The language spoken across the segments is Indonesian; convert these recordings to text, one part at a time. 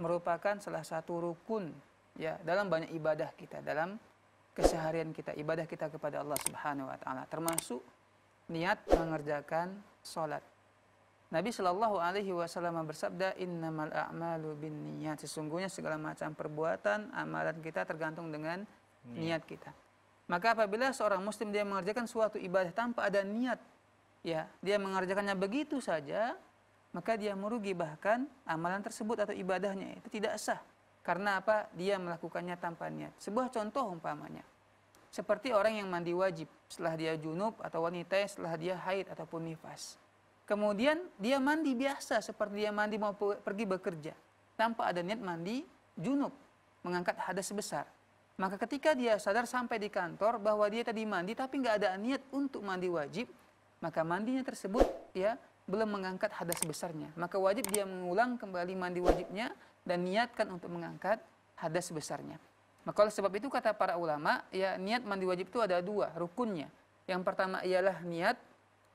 merupakan salah satu rukun ya dalam banyak ibadah kita dalam keseharian kita ibadah kita kepada Allah Subhanahu wa taala termasuk niat mengerjakan salat. Nabi Shallallahu alaihi wasallam bersabda innamal a'malu binniyat sesungguhnya segala macam perbuatan amalan kita tergantung dengan niat, niat kita. Maka apabila seorang muslim dia mengerjakan suatu ibadah tanpa ada niat ya, dia mengerjakannya begitu saja maka dia merugi bahkan amalan tersebut atau ibadahnya itu tidak sah. Karena apa? Dia melakukannya tanpa niat. Sebuah contoh umpamanya. Seperti orang yang mandi wajib setelah dia junub atau wanita setelah dia haid ataupun nifas. Kemudian dia mandi biasa seperti dia mandi mau pergi bekerja tanpa ada niat mandi junub mengangkat hadas sebesar Maka ketika dia sadar sampai di kantor bahwa dia tadi mandi tapi nggak ada niat untuk mandi wajib, maka mandinya tersebut ya belum mengangkat hadas besarnya. Maka wajib dia mengulang kembali mandi wajibnya dan niatkan untuk mengangkat hadas besarnya. Maka oleh sebab itu kata para ulama, ya niat mandi wajib itu ada dua rukunnya. Yang pertama ialah niat,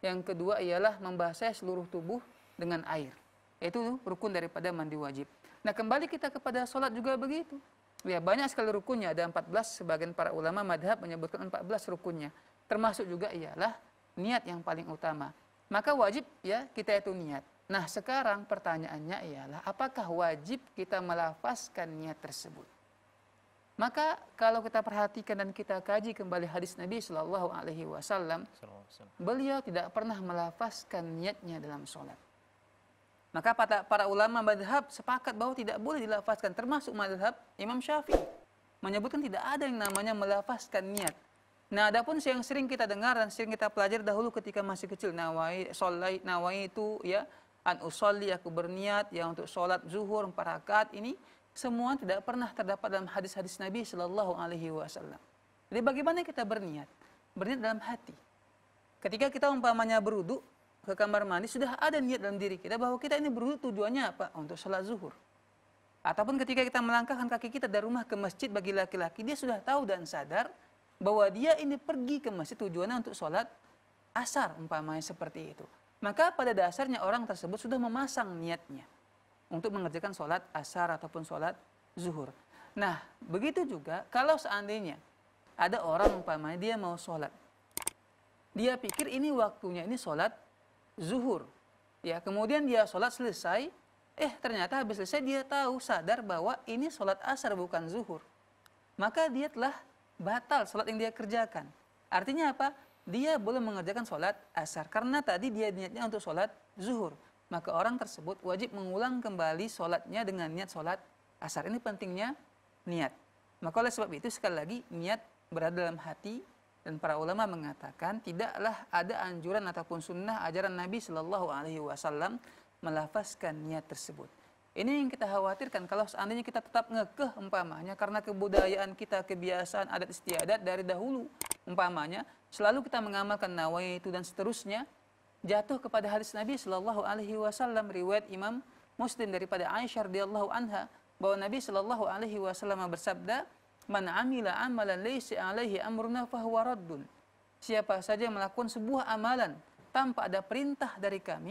yang kedua ialah membasahi seluruh tubuh dengan air. Itu rukun daripada mandi wajib. Nah kembali kita kepada sholat juga begitu. Ya banyak sekali rukunnya, ada 14, sebagian para ulama madhab menyebutkan 14 rukunnya. Termasuk juga ialah niat yang paling utama maka wajib ya kita itu niat. Nah, sekarang pertanyaannya ialah apakah wajib kita melafazkan niat tersebut? Maka kalau kita perhatikan dan kita kaji kembali hadis Nabi Shallallahu Alaihi Wasallam, beliau tidak pernah melafazkan niatnya dalam sholat. Maka para, para ulama madhab sepakat bahwa tidak boleh dilafazkan, termasuk madhab Imam Syafi'i menyebutkan tidak ada yang namanya melafazkan niat. Nah, adapun yang sering kita dengar dan sering kita pelajari dahulu ketika masih kecil, nawai, solai, nawai itu ya, an usolli, aku berniat ya untuk sholat zuhur, empat rakaat ini semua tidak pernah terdapat dalam hadis-hadis Nabi Shallallahu Alaihi Wasallam. Jadi bagaimana kita berniat? Berniat dalam hati. Ketika kita umpamanya berudu ke kamar mandi sudah ada niat dalam diri kita bahwa kita ini berudu tujuannya apa? Untuk sholat zuhur. Ataupun ketika kita melangkahkan kaki kita dari rumah ke masjid bagi laki-laki dia sudah tahu dan sadar bahwa dia ini pergi ke masjid tujuannya untuk sholat asar umpamanya seperti itu. Maka pada dasarnya orang tersebut sudah memasang niatnya untuk mengerjakan sholat asar ataupun sholat zuhur. Nah, begitu juga kalau seandainya ada orang umpamanya dia mau sholat. Dia pikir ini waktunya ini sholat zuhur. Ya, kemudian dia sholat selesai, eh ternyata habis selesai dia tahu sadar bahwa ini sholat asar bukan zuhur. Maka dia telah batal sholat yang dia kerjakan. Artinya apa? Dia boleh mengerjakan sholat asar. Karena tadi dia niatnya untuk sholat zuhur. Maka orang tersebut wajib mengulang kembali sholatnya dengan niat sholat asar. Ini pentingnya niat. Maka oleh sebab itu sekali lagi niat berada dalam hati dan para ulama mengatakan tidaklah ada anjuran ataupun sunnah ajaran Nabi Shallallahu Alaihi Wasallam melafazkan niat tersebut. Ini yang kita khawatirkan kalau seandainya kita tetap ngekeh umpamanya karena kebudayaan kita, kebiasaan adat istiadat dari dahulu umpamanya selalu kita mengamalkan itu dan seterusnya jatuh kepada hadis Nabi Shallallahu alaihi wasallam riwayat Imam Muslim daripada Aisyah radhiyallahu anha bahwa Nabi Shallallahu alaihi wasallam bersabda, "Man amila amalan laysa alaihi amruna fahuwa raddun." Siapa saja yang melakukan sebuah amalan tanpa ada perintah dari kami,